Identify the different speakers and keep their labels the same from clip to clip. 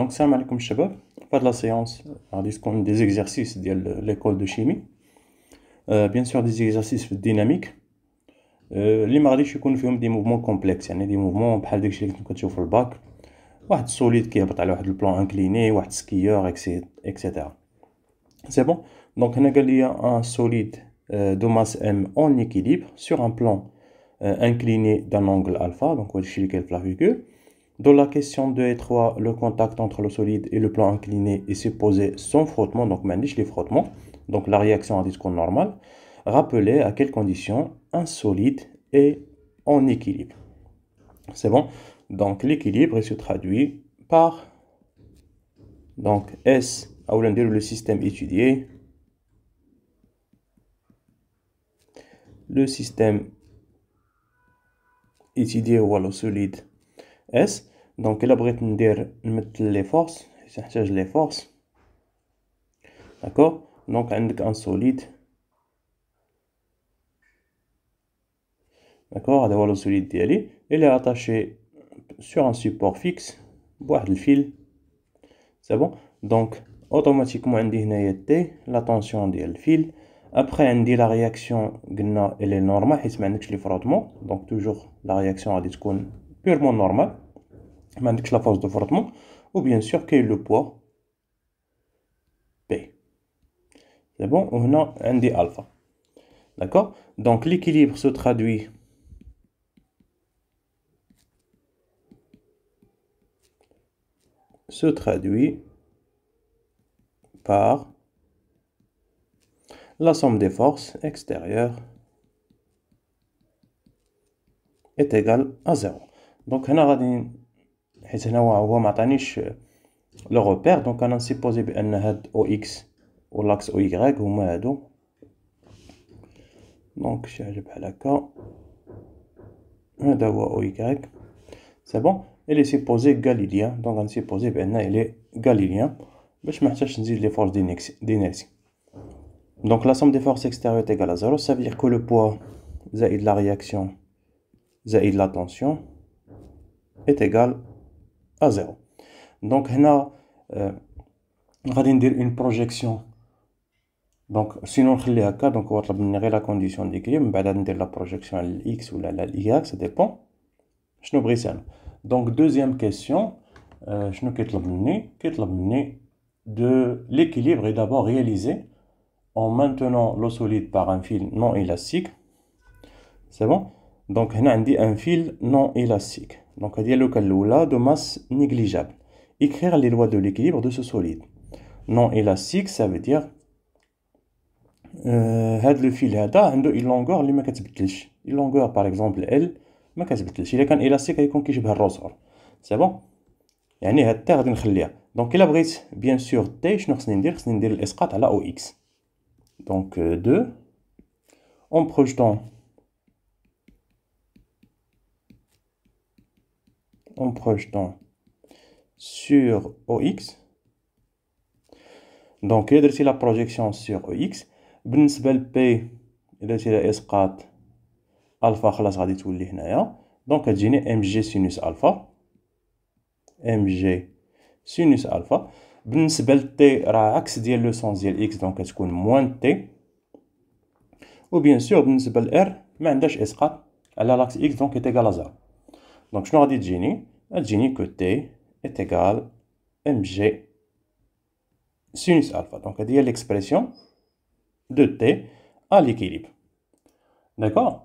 Speaker 1: Donc, salam alaikum, chabab. Pas de la séance, on a des exercices de l'école de chimie. Euh, bien sûr, des exercices dynamiques. Euh, les mardis, je suis fait des mouvements complexes. y a des mouvements, comme exemple, que tu fais le bac. Un solide qui est sur le plan incliné, un skieur, etc. C'est bon Donc, il y a un solide euh, de masse M en équilibre sur un plan incliné d'un angle alpha. Donc, on va la figure. Dans la question 2 et 3, le contact entre le solide et le plan incliné est supposé sans frottement, donc maniche les frottements, donc la réaction à discours normal. Rappelez à quelles conditions un solide est en équilibre. C'est bon Donc l'équilibre se traduit par donc S, à le système étudié, le système étudié ou alors solide S donc, il a besoin les forces, s'attacher les forces, d'accord Donc, un solide, d'accord À le solide d'y Il est attaché sur un support fixe, voir le fil, c'est bon. Donc, automatiquement, il est la tension du fil. Après, il a la réaction qui est normale et frottement. Donc, toujours la réaction à disque purement normale. Maintenant que la force de fortement, ou bien sûr que le poids P. C'est bon On a ND alpha. D'accord Donc l'équilibre se traduit par la somme des forces extérieures est égale à 0. Donc on a et c'est là où on a eu le repère. Donc, on a supposé que NHOX ou l'axe OY ou MADO. Donc, je ne suis pas d'accord. On a eu OY. C'est bon. Et on a supposé que Galiléen. Donc, on a supposé que NHOX est Galiléen. Mais je me cherche à les forces d'inertie. Donc, la somme des forces extérieures est égale à 0. Ça veut dire que le poids de la réaction, de la tension, est égal à 0. 0 donc on va dire une projection donc sinon نخليها cas, donc on va مني la condition d'équilibre من ben, la projection على x ou la y ça dépend شنو donc deuxième question شنو كيطلب مني كيطلب de l'équilibre est d'abord réalisé en maintenant l'eau solide par un fil non élastique c'est bon donc on a un fil non élastique donc, il y a le cas de masse négligeable. Écrire les lois de l'équilibre de ce solide. Non, élastique, ça veut dire. Il y a le fil qui est là, il y a une longueur qui est là. Par exemple, elle, Il y a une élastique qui est là. C'est bon Il y a une terre qui est là. Donc, il y a une terre qui est là. Donc, il y a une terre qui est Donc, il y a une terre qui est là. Donc, il y a une terre qui est là. Donc, 2. En projetant. en projetant sur OX. Donc, il y la projection sur OX. بالنسبة ل P a la s ألفا alpha غادي تولي هنايا Donc, il il y MG mg sinus alpha, sinus alpha. بالنسبة T راه عكس ديال لو سونس ديال اكس دونك كتكون موان تي و bien سور بالنسبة ل R ما عندهاش اسقاط على لاكس est دونك à 0. دونك شنو غادي تجيني تجيني كوتي ايتيغال ام جي سينوس الفا دونك هادي هي ليكسبرسيون دو تي ا ليكيليب داكوغ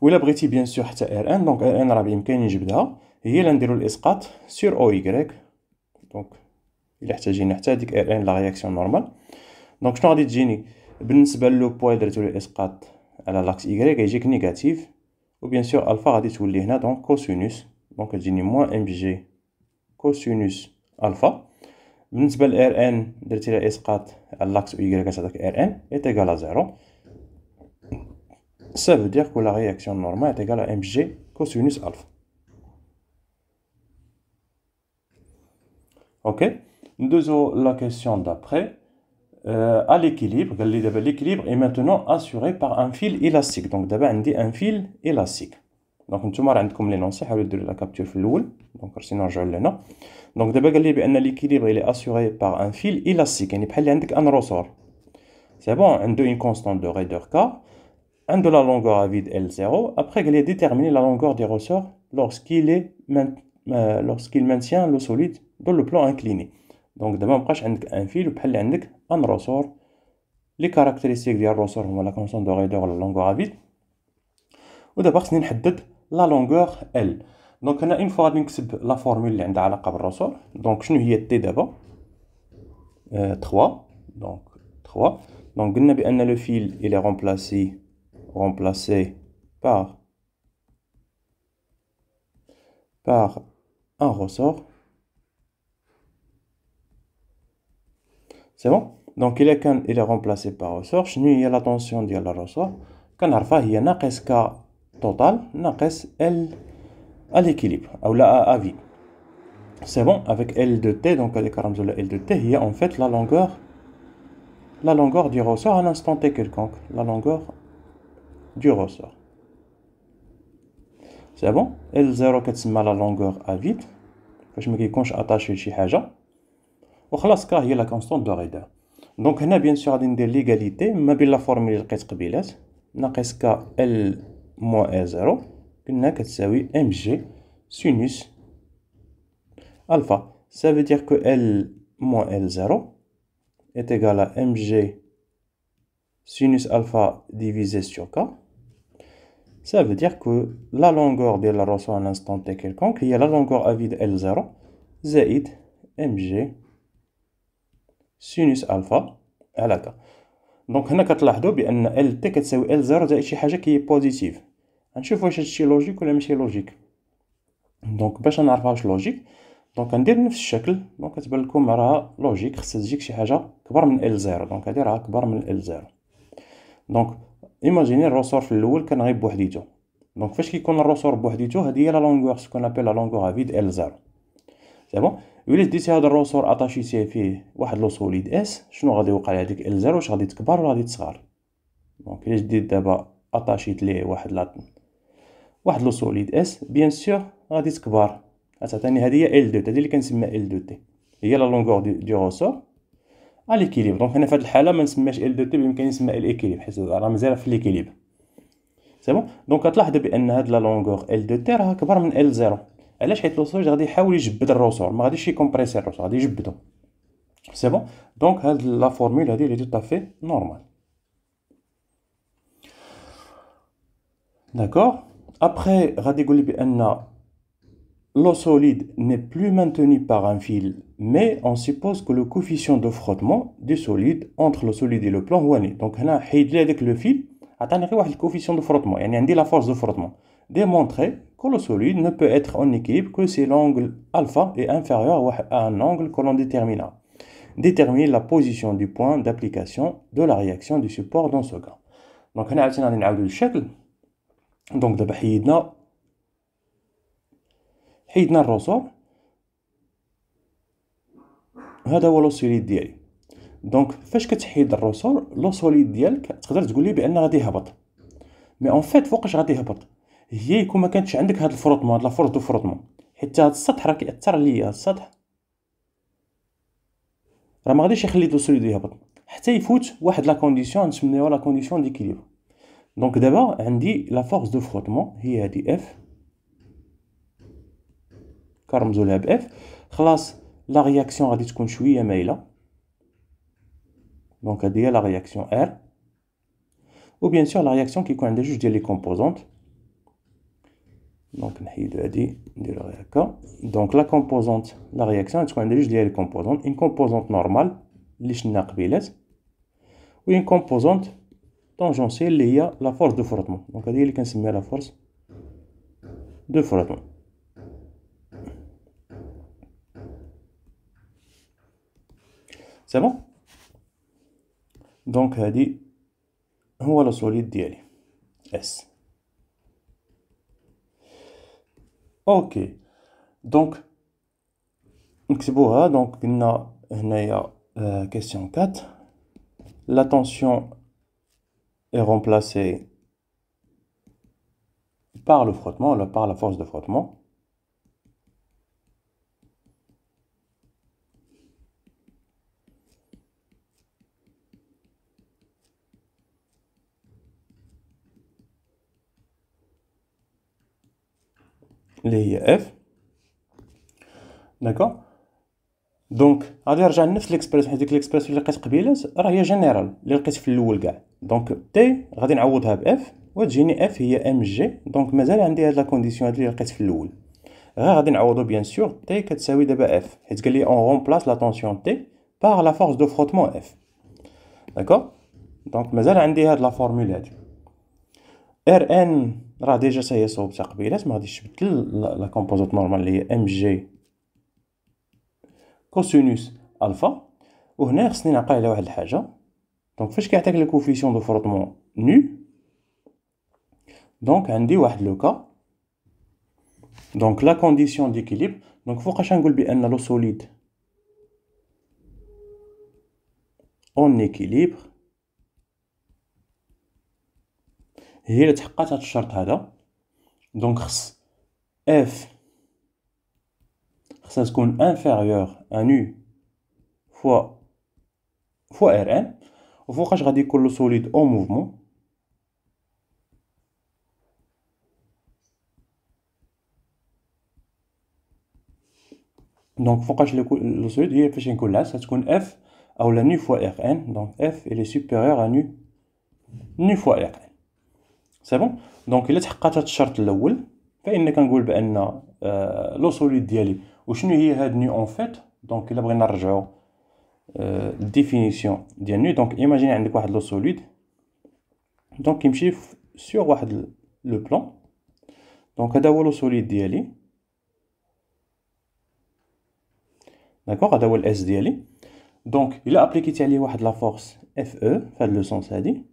Speaker 1: و الا بغيتي بيان سور حتى ار ان دونك ار ان راه بامكاني نجبدها هي الا نديرو الاسقاط سور او ايكغيك دونك الا احتاجينا حتى هاديك ار ان لا رياكسيون نورمال دونك شنو غادي تجيني بالنسبه لو بوا درتو الاسقاط على لاكس ايكغيك غيجيك نيجاتيف Ou bien sûr, alpha a dit tout donc cosinus. Donc, j'ai dit moins mg cosinus alpha. L'insbel rn, d'être la s4, l'axe y, rn, est égal à 0. Ça veut dire que la réaction normale est égale à mg cosinus alpha. Ok. Deuxièmement, la question d'après. Euh, à l'équilibre, l'équilibre est maintenant assuré par un fil élastique. Donc d'abord, on dit un fil élastique. Donc on va comme l'énoncé, on va la capture floule. Donc sinon, je vais le Donc d'abord, l'équilibre est assuré par un fil élastique. qu'il y a un ressort. C'est bon, on a une constante de raideur K, on a la longueur à vide L0. Après, on va déterminer la longueur du ressort euh, lorsqu'il maintient le solide dans le plan incliné. دونك دابا مبقاش عندك ان فيل بحال اللي عندك ان روسور لي كاركتيريستيك ديال الروسور هما لا كونسون دو غيدور لا لونغور افيد ودابا خصني نحدد لا لونغور ال دونك انا اون فوا غادي نكتب لا فورمول اللي عندها علاقه بالروسور دونك شنو هي تي دابا 3 euh, دونك 3 دونك قلنا بان لو فيل الى رومبلاسي رومبلاسي بار بار ان روسور C'est bon Donc, il est, il est remplacé par ressort. il y a la tension de la ressort. Quand il y a K total, un L à l'équilibre, ou la à C'est bon, avec L de T, donc avec la L de T, il y a en fait la longueur la longueur du ressort à l'instant t quelconque. La longueur du ressort. C'est bon L0 qui la longueur à vide. Je que je à attaché Haja. Donc كا هي لا كونستون دو غيدا دونك هنا بيان سور غادي ندير ليغاليتي ما بين لا est اللي لقيت قبيلات ناقص كا ال موان Mg alpha. ça veut dire que L moins L0 est égal à mg sinus alpha divisé sur k. Ça veut dire que la longueur de la ressource à l'instant t quelconque, il y a la longueur à vide L0, Z mg سينوس الفا على كا دونك هنا كتلاحظوا بان ال تي كتساوي ال زيرو زائد شي حاجه كي بوزيتيف غنشوف واش هادشي لوجيك ولا ماشي لوجيك دونك باش نعرفها واش لوجيك دونك ندير نفس الشكل دونك كتبان لكم راه لوجيك خصها تجيك شي حاجه كبر من ال زيرو دونك هادي راه كبر من ال زيرو دونك ايماجيني الروسور في الاول كان غير بوحديتو دونك فاش كيكون الروسور بوحديتو هادي هي لا لونغور سكون ابل لا لونغور افيد ال زيرو تمام ولا ديتي هذا الرسور اتاشيتيه فيه واحد لو سوليد اس شنو غادي يوقع لهاديك ال زيرو واش غادي تكبر ولا غادي تصغر دونك الا جديت دابا اتاشيت ليه واحد لا واحد لو سوليد اس بيان سور غادي تكبر غتعطيني هذه هي ال دو هذه اللي كنسمى ال دو تي هي لا لونغور دي روسور اليكيليب دونك هنا في هذه الحاله ما نسماش ال دو تي بامكاني نسمى اليكيليب حيت راه مزال في ليكيليب سي بون دونك كتلاحظ بان هاد لا لونغور ال دو تي راه كبر من ال زيرو c'est bon donc la normal. est tout à fait غاديش d'accord après l'eau solide n'est plus maintenue par un fil, mais on suppose que le coefficient de frottement du solide entre le solide et le plan est Donc, on avec le fil, coefficient de frottement, la force de frottement démontrer que le solide ne peut être en équilibre que si l'angle alpha est inférieur à un angle que l'on détermina. Déterminer la position du point d'application de la réaction du support dans ce cas. Donc, on a le chèque. Donc, d'abord, حيدنا حيدنا الرسوب هذا هو سوليد ديالي دونك فاش كتحيد الرسور لوسوليد ديالك تقدر تقول لي بان غادي يهبط مي اون فيت فوقاش غادي يهبط هي يكون ما كانتش عندك هاد الفروطمون هاد لافورط دو فروطمون حيت هاد السطح راه كيأثر عليا هاد السطح راه ما غاديش يخلي دو سوليد يهبط حتى يفوت واحد لا كونديسيون نسميوها لا كونديسيون ديكيليب دونك دابا عندي لا فورس دو فروطمون هي هادي اف كنرمزو لها باف خلاص لا رياكسيون غادي تكون شويه مايله دونك هادي هي لا رياكسيون ار بيان سور لا غياكسيون كيكون عندها جوج ديال لي كومبوزونت donc donc la composante la réaction est une composante normale ou une composante tangentielle liée la force de frottement donc la force de frottement c'est bon donc voilà solide S. OK. Donc, Donc on a هنايا question 4 La tension est remplacée par le frottement, par la force de frottement. اللي هي اف داكور دونك غادي نرجع لنفس حيت ديك ليكسبريس اللي لقيت قبيله راه هي جينيرال اللي لقيت في الاول كاع دونك تي غادي نعوضها باف وتجيني اف هي ام جي دونك مازال عندي هاد لا كونديسيون هاد اللي لقيت في الاول غير غادي نعوضو بيان سور تي كتساوي دابا اف حيت قال لي اون رومبلاس لا طونسيون تي باغ لا فورس دو فروتمون اف داكوغ دونك مازال عندي هاد لا فورمول هادي ار ان راه ديجا حتى هي تقبيلات قبيلات ما غاديش تبدل لا كومبوزيت نورمال اللي هي ام جي كوسينوس الفا وهنا خصني نعقل على واحد الحاجه دونك فاش كيعطيك لا كوفيسيون دو فروتمون نو دونك عندي واحد لوكا دونك لا كونديسيون ديكيليب دونك فوقاش نقول بان لو سوليد اون ايكيليبر il est le Donc, F, ça inférieur à nu fois Rn. Il faut que je le solide en mouvement. Donc, il faut que je le solide, F la nu fois Rn. Donc, F est supérieur à nu fois Rn. سي بون دونك الا تحققت هذا الشرط الاول فان كنقول بان آه، لو سوليد ديالي وشنو هي هاد ني اون فيت دونك الا بغينا نرجعو آه الديفينيسيون ديال ني دونك ايماجيني عندك واحد لو سوليد دونك كيمشي سور واحد لو بلون دونك هذا هو لو سوليد ديالي داكوغ هذا هو الاس ديالي دونك الا ابليكيتي عليه واحد لا فورس اف او فهاد لو سونس هادي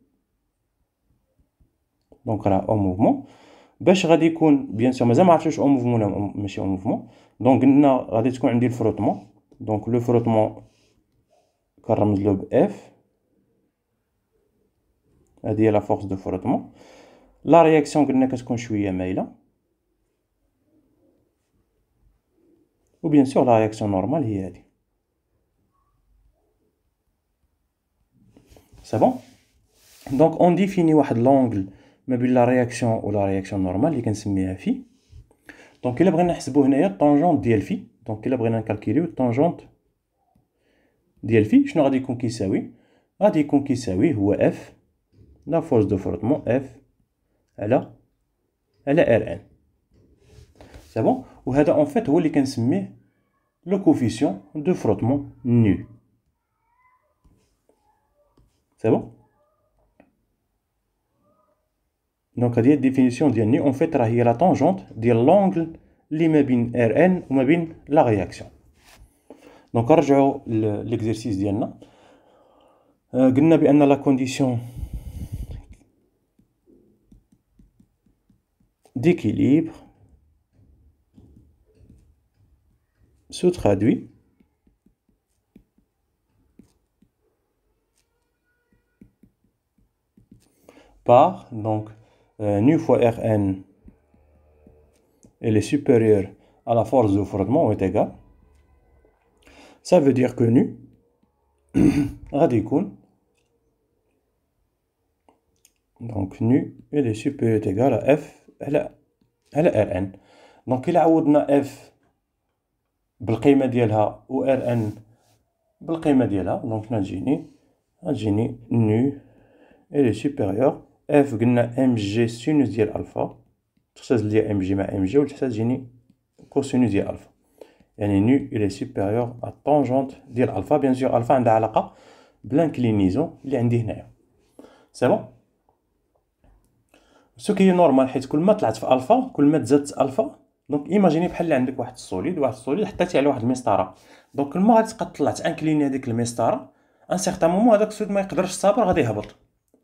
Speaker 1: دونك راه اون موفمون باش غادي يكون بيان سور مازال ما عرفتش اون موفمون ولا ماشي اون موفمون دونك قلنا غادي تكون عندي الفروتمون دونك لو فروتمون كنرمز له ب اف هادي هي لا فورس دو فروتمون لا رياكسيون قلنا كتكون شويه مايله و بيان سور لا رياكسيون نورمال هي هادي سي بون دونك اون ديفيني واحد لونغل mais vu la réaction ou la réaction normale il est quinze f donc il a pris une expression de tangente d l f donc il a pris un tangente d l f je ne vais pas dire qu'on qui sait oui adie qu'on qui sait oui où f la force de frottement f alors elle est r c'est bon ou alors en fait où il est quinze mille le coefficient de frottement nu c'est bon Donc, la définition ديالني en fait trahir la tangente de l'angle qui Rn ou la réaction. Donc, l'exercice de euh, la condition d'équilibre se traduit par donc euh, nu fois Rn, elle est supérieure à la force de frottement, est égale. Ça veut dire que nu, radicule, donc nu, elle est supérieure est égale à F, à Rn. Donc il a عوضنا F بالقيمة ديالها و Rn بالقيمة ديالها, donc نجيني, نجيني nu, elle est supérieure اف قلنا ام جي سينوس ديال الفا تحتاج ليا ام جي مع ام جي وتحتاج يجيني كوسينوس ديال الفا يعني نو الى سوبيريور ا طونجونت ديال الفا بيان سور الفا عندها علاقه بلانكلينيزون اللي عندي هنايا سي بون سو كي نورمال حيت كل ما طلعت في الفا كل ما تزادت الفا دونك ايماجيني بحال اللي عندك واحد السوليد واحد السوليد حطيتي على واحد المسطره دونك كل ما غتبقى طلعت انكليني هذيك المسطره ان سيغتان مومون هذاك السوليد ما يقدرش يصابر غادي يهبط